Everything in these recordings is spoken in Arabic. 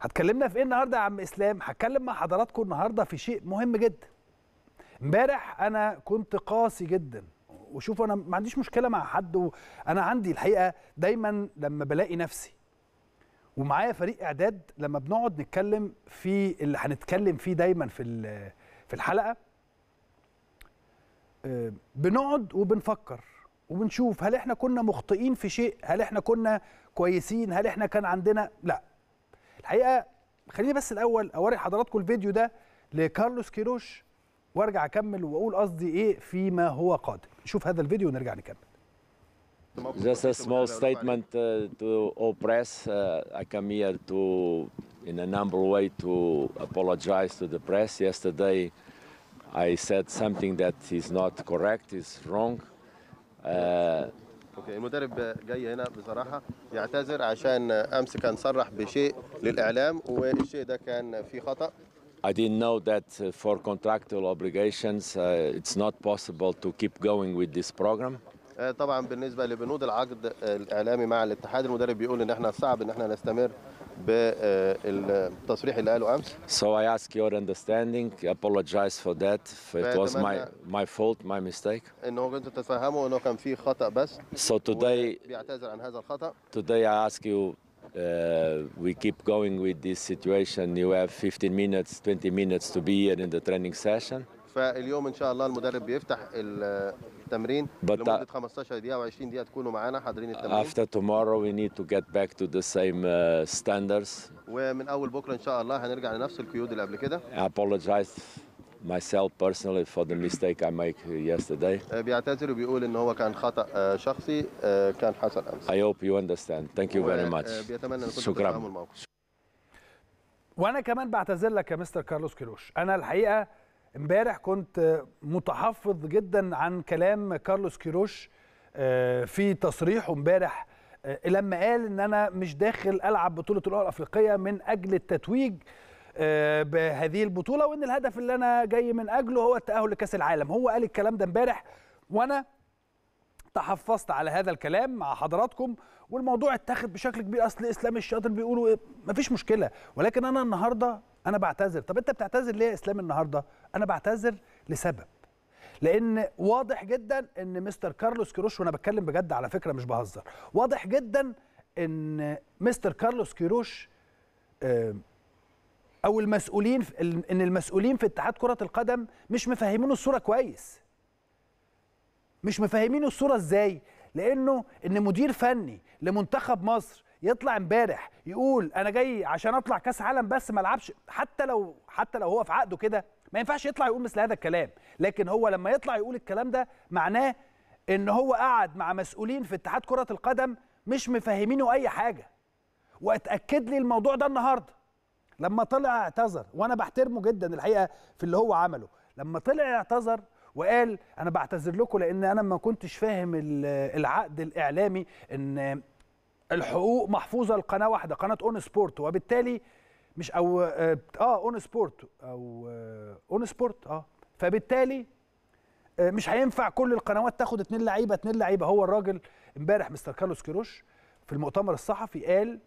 هتكلمنا في ايه النهارده يا عم اسلام هتكلم مع حضراتكم النهارده في شيء مهم جدا امبارح انا كنت قاسي جدا وشوف انا ما عنديش مشكله مع حد وانا عندي الحقيقه دايما لما بلاقي نفسي ومعايا فريق اعداد لما بنقعد نتكلم في اللي هنتكلم فيه دايما في في الحلقه آه، بنقعد وبنفكر وبنشوف هل احنا كنا مخطئين في شيء هل احنا كنا كويسين هل احنا كان عندنا لا الحقيقه خليني بس الاول اوري حضراتكم الفيديو ده لكارلوس كيروش وارجع اكمل واقول قصدي ايه فيما هو قادم نشوف هذا الفيديو ونرجع نكمل Just a small statement uh, to all press. Uh, I come here to, in a number of ways, to apologize to the press. Yesterday, I said something that is not correct, is wrong. Uh, اوكي المدرب جاي هنا بصراحه يعتذر عشان امس كان صرح بشيء للاعلام والشيء ده كان في خطا I didn't know that uh, for contractual obligations uh, it's not possible to keep going with this program. آه، طبعا بالنسبه لبنود العقد الاعلامي مع الاتحاد المدرب بيقول ان احنا صعب ان احنا نستمر بالتصريح اللي قاله امس So I ask your understanding, apologize for that. It was my my fault, my mistake. كنت انه كان في خطا بس So today بيعتذر عن هذا الخطا today I ask you uh, we keep going with this situation. You have 15 minutes, 20 minutes to be here in the training session. فاليوم ان شاء الله المدرب بيفتح التمرين But uh, لمده 15 دقيقه و20 دقيقه تكونوا معانا حاضرين التمرين after tomorrow we need to get back to the same uh, standards ومن اول بكره ان شاء الله هنرجع لنفس القيود اللي قبل كده I apologize myself personally for the mistake I make yesterday. آه، بيعتذر وبيقول ان هو كان خطا آه، شخصي آه، كان حصل امس. I hope you understand. Thank you very much. بيتمنى ان كنت الموقف. وانا كمان بعتذر لك يا مستر كارلوس كيروش، انا الحقيقه امبارح كنت متحفظ جدا عن كلام كارلوس كيروش آه، في تصريحه امبارح آه، لما قال ان انا مش داخل العب بطوله الاول الافريقيه من اجل التتويج آه، بهذه البطوله وان الهدف اللي انا جاي من اجله هو التاهل لكاس العالم هو قال الكلام ده امبارح وانا تحفظت على هذا الكلام مع حضراتكم والموضوع اتاخد بشكل كبير اصل اسلام الشاطر بيقولوا إيه، مفيش مشكله ولكن انا النهارده انا بعتذر طب انت بتعتذر ليه يا اسلام النهارده انا بعتذر لسبب لان واضح جدا ان مستر كارلوس كيروش وانا بتكلم بجد على فكره مش بهزر واضح جدا ان مستر كارلوس كيروش آه، او المسؤولين ان المسؤولين في اتحاد كره القدم مش مفهمينه الصوره كويس مش مفهمينه الصوره ازاي لانه ان مدير فني لمنتخب مصر يطلع امبارح يقول انا جاي عشان اطلع كاس عالم بس ما العبش حتى لو حتى لو هو في عقده كده ما ينفعش يطلع يقول مثل هذا الكلام لكن هو لما يطلع يقول الكلام ده معناه ان هو قعد مع مسؤولين في اتحاد كره القدم مش مفهمينه اي حاجه واتاكد لي الموضوع ده النهارده لما طلع اعتذر وانا بحترمه جدا الحقيقه في اللي هو عمله لما طلع اعتذر وقال انا بعتذر لكم لان انا ما كنتش فاهم العقد الاعلامي ان الحقوق محفوظه لقناه واحده قناه اون سبورت وبالتالي مش او اه, آه، اون سبورت او آه، اون سبورت اه فبالتالي آه، مش هينفع كل القنوات تاخد اتنين لعيبه اتنين لعيبه هو الراجل امبارح مستر كارلوس كيروش في المؤتمر الصحفي قال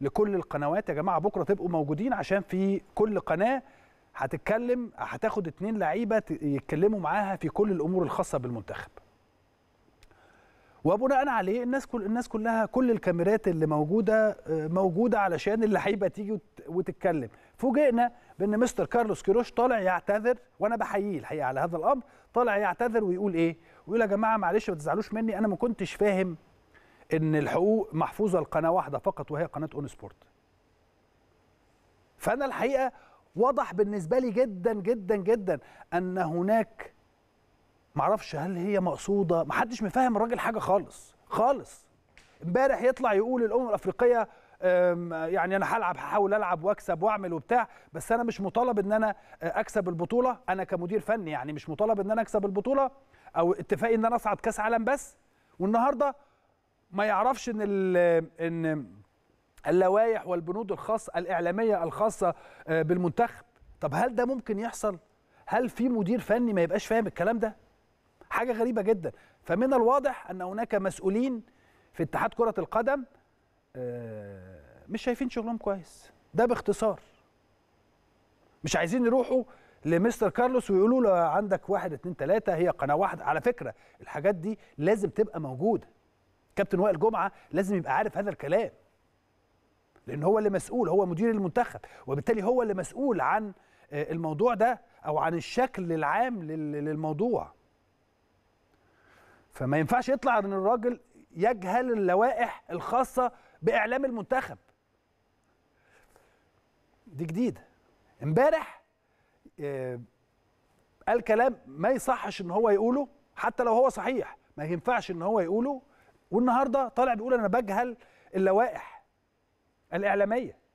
لكل القنوات يا جماعه بكره تبقوا موجودين عشان في كل قناه هتتكلم هتاخد اتنين لعيبه يتكلموا معاها في كل الامور الخاصه بالمنتخب وبناء عليه الناس كل الناس كلها كل الكاميرات اللي موجوده آه، موجوده علشان اللعيبه تيجي وتتكلم فوجئنا بان مستر كارلوس كيروش طالع يعتذر وانا بحييه الحقيقه على هذا الامر طالع يعتذر ويقول ايه ويقول يا جماعه معلش ما تزعلوش مني انا ما كنتش فاهم ان الحقوق محفوظه لقناه واحده فقط وهي قناه اون سبورت فانا الحقيقه واضح بالنسبه لي جدا جدا جدا ان هناك معرفش هل هي مقصوده محدش مفهم الراجل حاجه خالص خالص امبارح يطلع يقول الامم الافريقيه يعني انا هلعب هحاول العب واكسب واعمل وبتاع بس انا مش مطالب ان انا آه، اكسب البطوله انا كمدير فني يعني مش مطالب ان انا اكسب البطوله او اتفاقي ان انا اصعد كاس عالم بس والنهارده ما يعرفش ان ان اللوائح والبنود الخاصه الاعلاميه الخاصه آه، بالمنتخب طب هل ده ممكن يحصل هل في مدير فني ما يبقاش فاهم الكلام ده حاجه غريبه جدا فمن الواضح ان هناك مسؤولين في اتحاد كره القدم آه، مش شايفين شغلهم كويس ده باختصار مش عايزين يروحوا لمستر كارلوس ويقولوا له عندك واحد اتنين تلاته هي قناه واحده على فكره الحاجات دي لازم تبقى موجوده كابتن وائل جمعه لازم يبقى عارف هذا الكلام لان هو اللي مسؤول هو مدير المنتخب وبالتالي هو اللي مسؤول عن آه، الموضوع ده او عن الشكل العام للموضوع فما ينفعش يطلع ان الراجل يجهل اللوائح الخاصه باعلام المنتخب دي جديده امبارح آه، قال كلام ما يصحش ان هو يقوله حتى لو هو صحيح ما ينفعش ان هو يقوله والنهارده طالع بيقول انا بجهل اللوائح الاعلاميه